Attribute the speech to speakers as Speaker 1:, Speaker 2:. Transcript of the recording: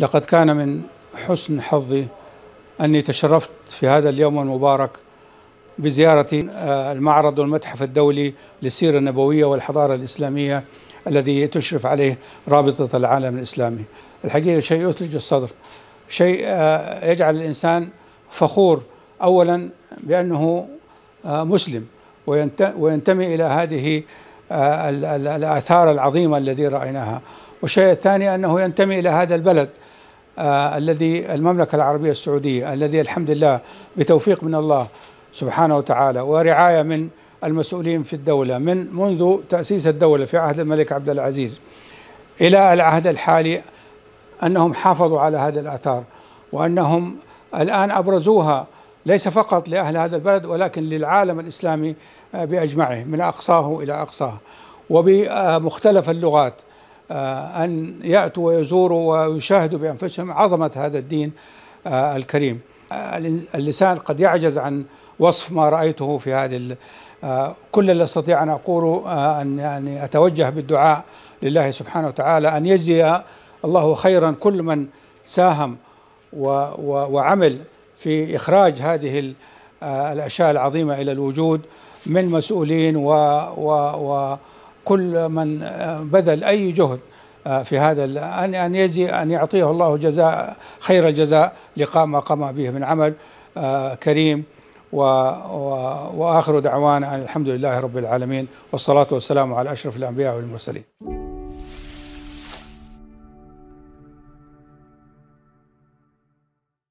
Speaker 1: لقد كان من حسن حظي أني تشرفت في هذا اليوم المبارك بزيارة آه، المعرض والمتحف الدولي للسيرة النبوية والحضارة الإسلامية الذي تشرف عليه رابطة العالم الإسلامي الحقيقة شيء يثلج الصدر شيء آه، يجعل الإنسان فخور أولا بأنه آه، مسلم وينتمي إلى هذه الآثار العظيمة التي رأيناها والشيء الثاني أنه ينتمي إلى هذا البلد آه، الذي المملكة العربية السعودية الذي الحمد لله بتوفيق من الله سبحانه وتعالى ورعاية من المسؤولين في الدولة من منذ تأسيس الدولة في عهد الملك عبد العزيز إلى العهد الحالي أنهم حافظوا على هذه الآثار وأنهم الآن أبرزوها ليس فقط لأهل هذا البلد ولكن للعالم الإسلامي آه، بأجمعه من أقصاه إلى أقصاه وبمختلف اللغات آه، أن يأتوا ويزوروا ويشاهدوا بأنفسهم عظمة هذا الدين آه، الكريم آه، اللسان قد يعجز عن وصف ما رأيته في هذه كل اللي استطيع ان اقوله ان يعني اتوجه بالدعاء لله سبحانه وتعالى ان يجزي الله خيرا كل من ساهم وعمل في اخراج هذه الاشياء العظيمه الى الوجود من مسؤولين و, و, و كل من آه، بذل أي جهد آه، في هذا أن أن يجي أن يعطيه الله جزاء خير الجزاء لقاء ما قام به من عمل آه، كريم و وآخر دعوانا أن الحمد لله رب العالمين والصلاة والسلام على أشرف الأنبياء والمرسلين